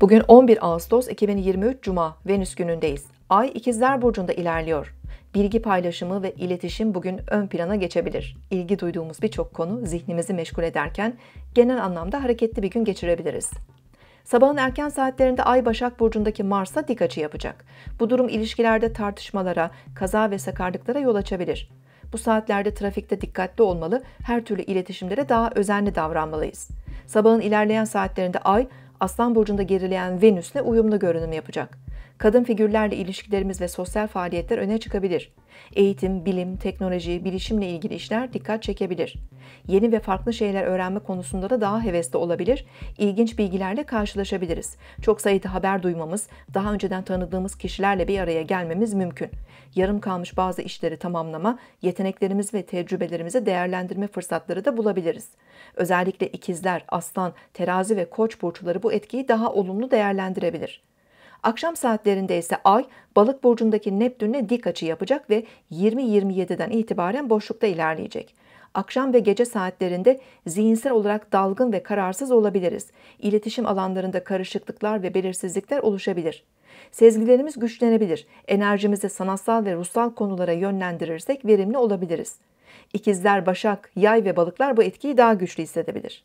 Bugün 11 Ağustos 2023 Cuma Venüs günündeyiz. Ay İkizler burcunda ilerliyor. Bilgi paylaşımı ve iletişim bugün ön plana geçebilir. İlgi duyduğumuz birçok konu zihnimizi meşgul ederken genel anlamda hareketli bir gün geçirebiliriz. Sabahın erken saatlerinde Ay Başak Burcu'ndaki Mars'a dik açı yapacak. Bu durum ilişkilerde tartışmalara, kaza ve sakarlıklara yol açabilir. Bu saatlerde trafikte dikkatli olmalı, her türlü iletişimlere daha özenli davranmalıyız. Sabahın ilerleyen saatlerinde Ay, Aslan burcunda gerileyen Venüs'le uyumlu görünüm yapacak kadın figürlerle ilişkilerimiz ve sosyal faaliyetler öne çıkabilir. Eğitim, bilim, teknoloji, bilişimle ilgili işler dikkat çekebilir. Yeni ve farklı şeyler öğrenme konusunda da daha hevesli olabilir, ilginç bilgilerle karşılaşabiliriz. Çok sayıda haber duymamız, daha önceden tanıdığımız kişilerle bir araya gelmemiz mümkün. Yarım kalmış bazı işleri tamamlama, yeteneklerimiz ve tecrübelerimizi değerlendirme fırsatları da bulabiliriz. Özellikle ikizler, aslan, terazi ve koç burçları bu etkiyi daha olumlu değerlendirebilir. Akşam saatlerinde ise Ay balık burcundaki Neptün'le dik açı yapacak ve 20-27'den itibaren boşlukta ilerleyecek. Akşam ve gece saatlerinde zihinsel olarak dalgın ve kararsız olabiliriz. İletişim alanlarında karışıklıklar ve belirsizlikler oluşabilir. Sezgilerimiz güçlenebilir. Enerjimizi sanatsal ve ruhsal konulara yönlendirirsek verimli olabiliriz. İkizler, Başak, Yay ve balıklar bu etkiyi daha güçlü hissedebilir.